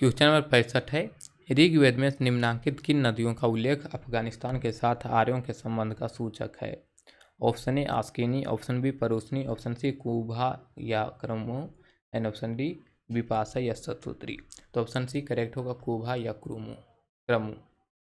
question number पैंसठ है ऋग्वेद में निम्नांकित किन नदियों का उल्लेख अफगानिस्तान के साथ आर्यों के संबंध का सूचक है option A Asikni option B Parushni option C Kubha या Krumu and option D Vipasha या सतुत्री तो ऑप्शन सी करेक्ट होगा कुभा या क्रोमो क्रमु